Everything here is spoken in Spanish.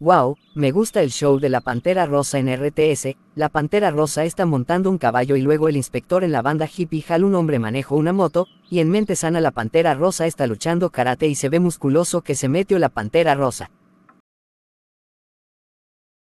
Wow, me gusta el show de la Pantera Rosa en RTS, la Pantera Rosa está montando un caballo y luego el inspector en la banda hippie jala un hombre manejo una moto, y en mente sana la Pantera Rosa está luchando karate y se ve musculoso que se metió la Pantera Rosa.